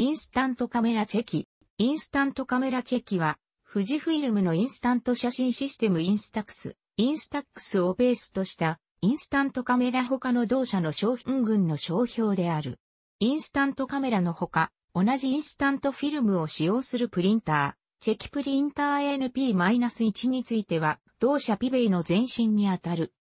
インスタントカメラチェキ。インスタントカメラチェキは、富士フイルムのインスタント写真システムインスタックス、インスタックスをベースとした、インスタントカメラ他の同社の商品群の商標である。インスタントカメラのほか、同じインスタントフィルムを使用するプリンター、チェキプリンター NP-1 については、同社ピベイの前身にあたる。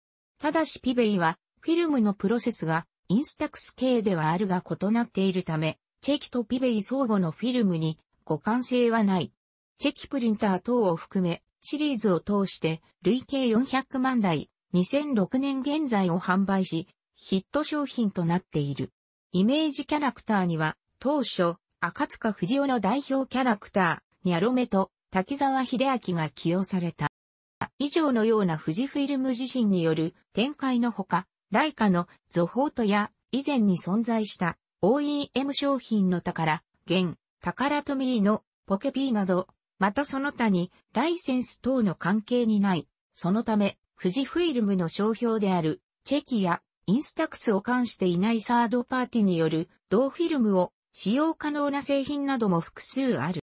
ただしピベイは、フィルムのプロセスが、インスタックス系ではあるが異なっているため、チェキとピベイ相互のフィルムに互換性はない。チェキプリンター等を含め、シリーズを通して累計400万台、2006年現在を販売し、ヒット商品となっている。イメージキャラクターには、当初、赤塚不二夫の代表キャラクター、ニャロメと滝沢秀明が起用された。以上のような富士フィルム自身による展開のほか、ライカのゾホートや以前に存在した OEM 商品の宝、現、宝トミーのポケピーなど、またその他にライセンス等の関係にない。そのため、富士フイルムの商標である、チェキやインスタクスを関していないサードパーティによる同フィルムを使用可能な製品なども複数ある。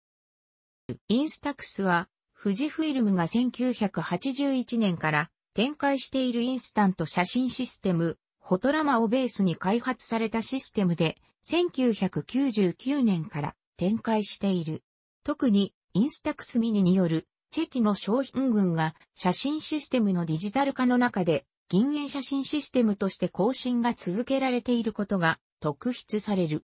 インスタクスは、富士フイルムが1981年から展開しているインスタント写真システム、フォトラマをベースに開発されたシステムで、1999年から展開している。特にインスタクスミニによるチェキの商品群が写真システムのデジタル化の中で銀塩写真システムとして更新が続けられていることが特筆される。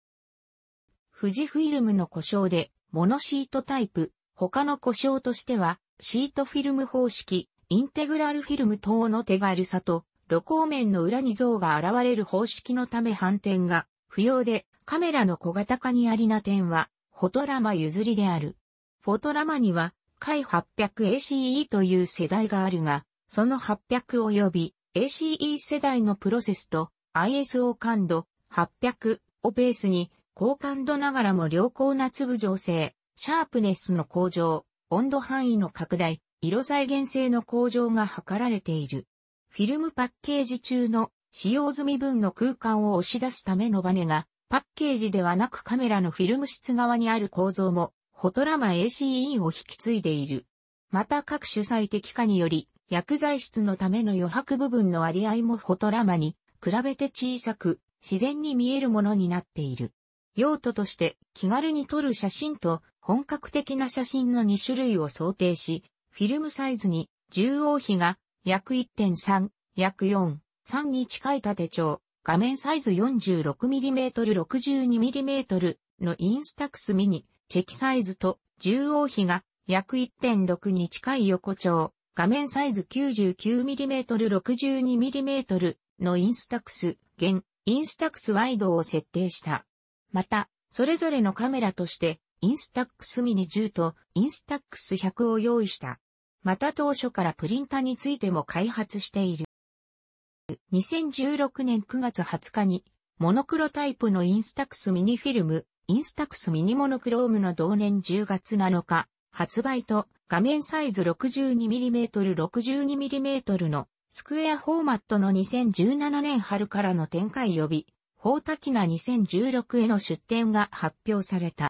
富士フィルムの故障でモノシートタイプ、他の故障としてはシートフィルム方式、インテグラルフィルム等の手軽さと露光面の裏に像が現れる方式のため反転が不要でカメラの小型化にありな点は、フォトラマ譲りである。フォトラマには、回 800ACE という世代があるが、その800及び ACE 世代のプロセスと ISO 感度800をベースに、高感度ながらも良好な粒調整、シャープネスの向上、温度範囲の拡大、色再現性の向上が図られている。フィルムパッケージ中の使用済み分の空間を押し出すためのバネがパッケージではなくカメラのフィルム室側にある構造も、ホトラマ ACE を引き継いでいる。また各主催的化により、薬剤室のための余白部分の割合もホトラマに比べて小さく、自然に見えるものになっている。用途として気軽に撮る写真と本格的な写真の2種類を想定し、フィルムサイズに重王比が約1.3、約4、3に近い縦長、画面サイズ 46mm62mm のインスタックスミニ、チェキサイズと重央比が約1.6に近い横丁、画面サイズ 99mm62mm のインスタックス、現、インスタックスワイドを設定した。また、それぞれのカメラとして、インスタックスミニ10とインスタックス100を用意した。また当初からプリンタについても開発している。2016年9月20日に、モノクロタイプのインスタックスミニフィルム、インスタックスミニモノクロームの同年10月7日、発売と画面サイズ 62mm62mm のスクエアフォーマットの2017年春からの展開予備、法滝な2016への出展が発表された。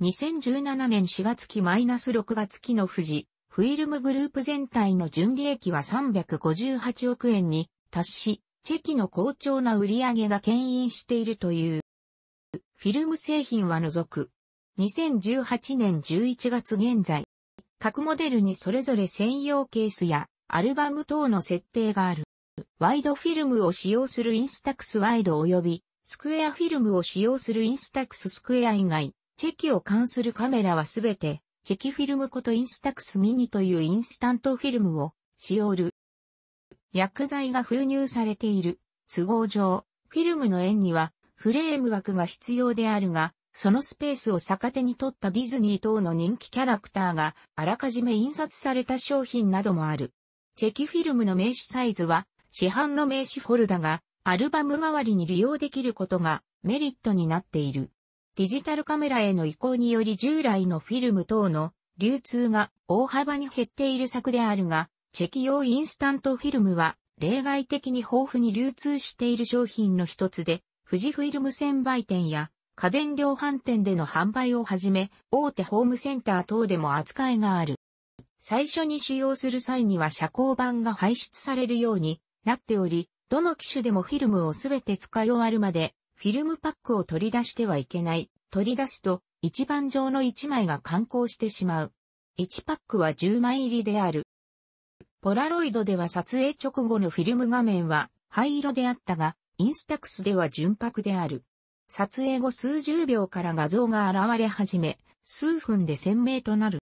2017年4月期 -6 月期の富士、フィルムグループ全体の純利益は358億円に達し、チェキの好調な売り上げが牽引しているという。フィルム製品は除く。2018年11月現在、各モデルにそれぞれ専用ケースやアルバム等の設定がある。ワイドフィルムを使用するインスタックスワイド及び、スクエアフィルムを使用するインスタックススクエア以外、チェキを関するカメラはすべてチェキフィルムことインスタックスミニというインスタントフィルムを使用る。薬剤が封入されている都合上、フィルムの円にはフレーム枠が必要であるが、そのスペースを逆手に取ったディズニー等の人気キャラクターがあらかじめ印刷された商品などもある。チェキフィルムの名刺サイズは市販の名刺フォルダがアルバム代わりに利用できることがメリットになっている。ディジタルカメラへの移行により従来のフィルム等の流通が大幅に減っている策であるが、チェキ用インスタントフィルムは例外的に豊富に流通している商品の一つで、富士フィルム専売店や家電量販店での販売をはじめ、大手ホームセンター等でも扱いがある。最初に使用する際には遮光板が排出されるようになっており、どの機種でもフィルムをすべて使い終わるまでフィルムパックを取り出してはいけない。取り出すと、一番上の1枚が観光してしまう。1パックは10枚入りである。ポラロイドでは撮影直後のフィルム画面は灰色であったが、インスタクスでは純白である。撮影後数十秒から画像が現れ始め、数分で鮮明となる。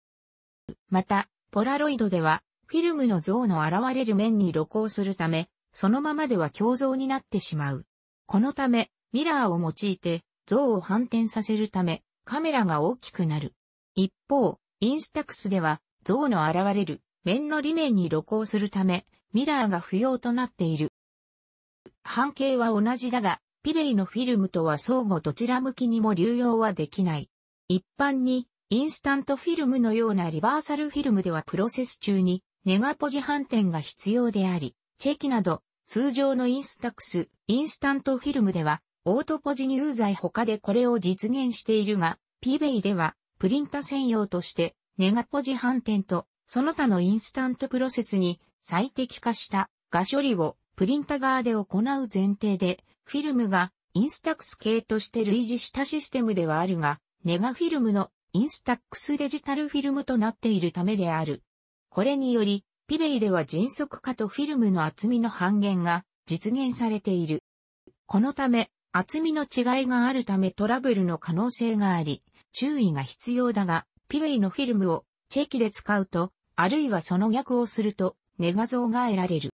また、ポラロイドでは、フィルムの像の現れる面に露光するため、そのままでは鏡像になってしまう。このため、ミラーを用いて像を反転させるためカメラが大きくなる。一方、インスタクスでは像の現れる面の裏面に露光するためミラーが不要となっている。半径は同じだが、ピレイのフィルムとは相互どちら向きにも流用はできない。一般に、インスタントフィルムのようなリバーサルフィルムではプロセス中にネガポジ反転が必要であり、チェキなど通常のインスタクス、インスタントフィルムではオートポジ入材他でこれを実現しているが、PBay では、プリンタ専用として、ネガポジ反転と、その他のインスタントプロセスに最適化した画処理をプリンタ側で行う前提で、フィルムがインスタックス系として類似したシステムではあるが、ネガフィルムのインスタックスデジタルフィルムとなっているためである。これにより、ピベイでは迅速化とフィルムの厚みの半減が実現されている。このため、厚みの違いがあるためトラブルの可能性があり、注意が必要だが、ピレイのフィルムをチェキで使うと、あるいはその逆をすると、ネガ像が得られる。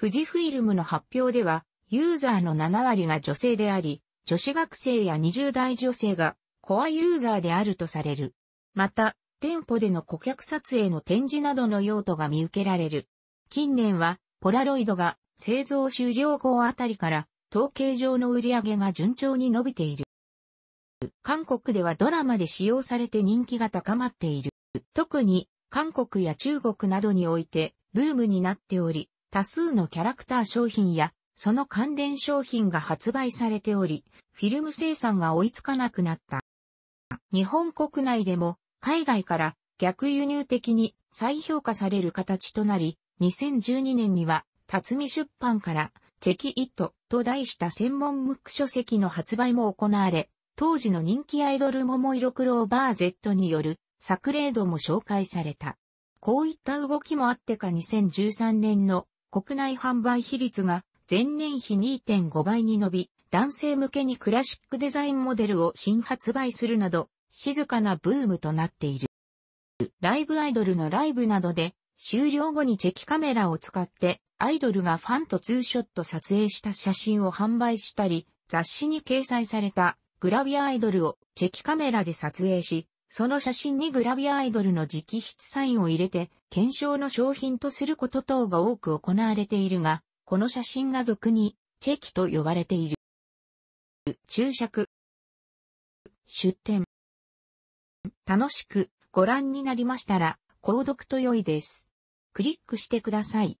富士フィルムの発表では、ユーザーの7割が女性であり、女子学生や20代女性がコアユーザーであるとされる。また、店舗での顧客撮影の展示などの用途が見受けられる。近年は、ポラロイドが製造終了後あたりから統計上の売り上げが順調に伸びている。韓国ではドラマで使用されて人気が高まっている。特に韓国や中国などにおいてブームになっており、多数のキャラクター商品やその関連商品が発売されており、フィルム生産が追いつかなくなった。日本国内でも海外から逆輸入的に再評価される形となり、2012年には、辰巳出版から、チェキイット、と題した専門ムック書籍の発売も行われ、当時の人気アイドル桃色クローバー Z による作例度も紹介された。こういった動きもあってか2013年の国内販売比率が前年比2.5倍に伸び、男性向けにクラシックデザインモデルを新発売するなど、静かなブームとなっている。ライブアイドルのライブなどで、終了後にチェキカメラを使ってアイドルがファンとツーショット撮影した写真を販売したり、雑誌に掲載されたグラビアアイドルをチェキカメラで撮影し、その写真にグラビアアイドルの直筆サインを入れて、検証の商品とすること等が多く行われているが、この写真が俗にチェキと呼ばれている。注釈。出展。楽しくご覧になりましたら、購読と良いです。クリックしてください。